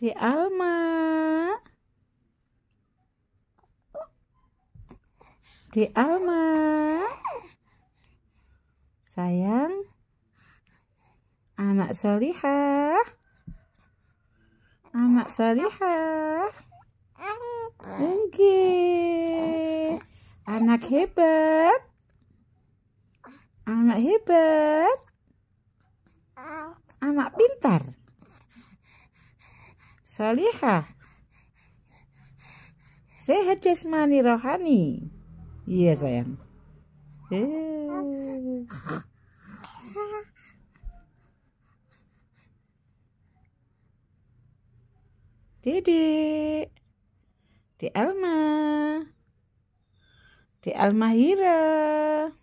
di Alma di Alma sayang anak Salihah, anak Salihah, Oke, anak hebat anak hebat anak pintar salihah, sehat jasmani rohani. Iya sayang. Didi, eh. Dede, di Alma, di Almahira.